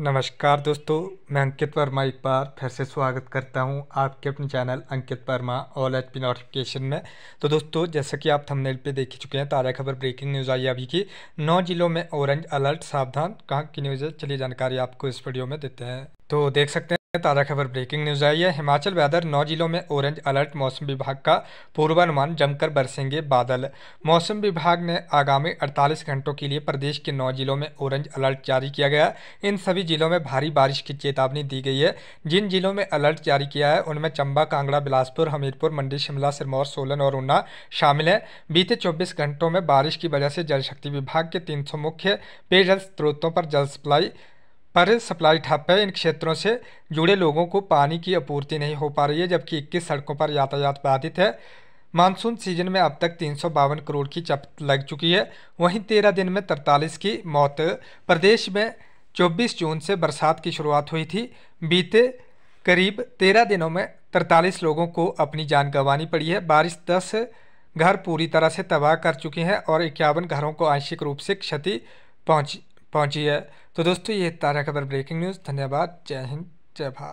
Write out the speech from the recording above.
नमस्कार दोस्तों मैं अंकित वर्मा एक बार फिर से स्वागत करता हूं आपके अपने channel Ankit Verma all H P notification में तो दोस्तों जैसा कि आप थंबनेल पे देख चुके हैं ताज़ा खबर ब्रेकिंग न्यूज़ आई अभी की नौ जिलों में ऑरेंज अलर्ट सावधान कहाँ की न्यूज़ है चलिए जानकारी आपको इस वीडियो में देते हैं तो देख सकते हैं ताज़ा खबर ब्रेकिंग न्यूज आई है हिमाचल वेदर नौ जिलों में ऑरेंज अलर्ट मौसम विभाग का पूर्वानुमान जमकर बरसेंगे बादल मौसम विभाग ने आगामी 48 घंटों के लिए प्रदेश के नौ जिलों में ऑरेंज अलर्ट जारी किया गया इन सभी जिलों में भारी बारिश की चेतावनी दी गई है जिन जिलों में अलर्ट जारी किया है उनमें चंबा कांगड़ा बिलासपुर हमीरपुर मंडी शिमला सिरमौर सोलन और ऊना शामिल है बीते चौबीस घंटों में बारिश की वजह से जल शक्ति विभाग के तीन मुख्य पेयजल स्रोतों पर जल सप्लाई पर सप्लाई ठप है इन क्षेत्रों से जुड़े लोगों को पानी की आपूर्ति नहीं हो पा रही है जबकि इक्कीस सड़कों पर यातायात बाधित है मानसून सीजन में अब तक तीन करोड़ की चपत लग चुकी है वहीं तेरह दिन में तरतालीस की मौत प्रदेश में 24 जून से बरसात की शुरुआत हुई थी बीते करीब तेरह दिनों में तरतालीस लोगों को अपनी जान गंवानी पड़ी है बारिश दस घर पूरी तरह से तबाह कर चुके हैं और इक्यावन घरों को आंशिक रूप से क्षति पहुंची पहुंची है तो दोस्तों ये ताज़ा खबर ब्रेकिंग न्यूज़ धन्यवाद जय हिंद जय भारत